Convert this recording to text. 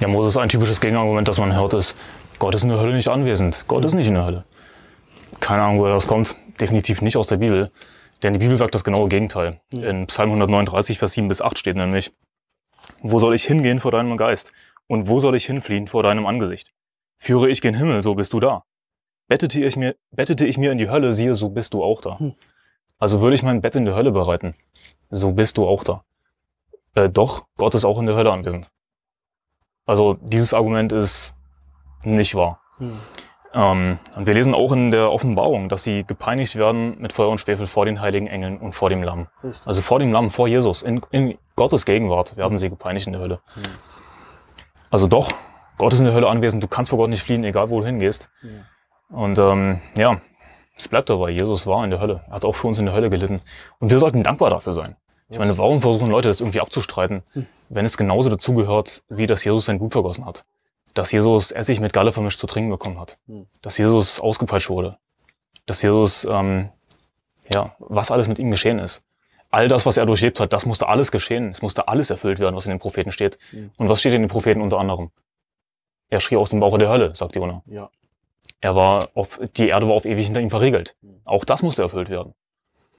Ja, Moses, ein typisches Gegenargument, das man hört, ist, Gott ist in der Hölle nicht anwesend. Gott ist nicht in der Hölle. Keine Ahnung, woher das kommt. Definitiv nicht aus der Bibel. Denn die Bibel sagt das genaue Gegenteil. In Psalm 139, Vers 7 bis 8 steht nämlich, wo soll ich hingehen vor deinem Geist? Und wo soll ich hinfliehen vor deinem Angesicht? Führe ich gen Himmel, so bist du da. Bettete ich mir, bettete ich mir in die Hölle, siehe, so bist du auch da. Hm. Also würde ich mein Bett in der Hölle bereiten, so bist du auch da. Äh, doch, Gott ist auch in der Hölle anwesend. Also dieses Argument ist nicht wahr. Hm. Ähm, und wir lesen auch in der Offenbarung, dass sie gepeinigt werden mit Feuer und Schwefel vor den heiligen Engeln und vor dem Lamm. Richtig. Also vor dem Lamm, vor Jesus, in, in Gottes Gegenwart werden sie gepeinigt in der Hölle. Hm. Also doch, Gott ist in der Hölle anwesend, du kannst vor Gott nicht fliehen, egal wo du hingehst. Ja. Und ähm, ja, es bleibt dabei, Jesus war in der Hölle, er hat auch für uns in der Hölle gelitten. Und wir sollten dankbar dafür sein. Ich meine, warum versuchen Leute das irgendwie abzustreiten, wenn es genauso dazugehört, wie dass Jesus sein Blut vergossen hat? Dass Jesus Essig mit Galle vermischt zu trinken bekommen hat? Hm. Dass Jesus ausgepeitscht wurde? Dass Jesus, ähm, ja, was alles mit ihm geschehen ist? All das, was er durchlebt hat, das musste alles geschehen. Es musste alles erfüllt werden, was in den Propheten steht. Hm. Und was steht in den Propheten unter anderem? Er schrie aus dem Bauche der Hölle, sagt Jonah. Ja. Er war auf, die Erde war auf ewig hinter ihm verriegelt. Hm. Auch das musste erfüllt werden.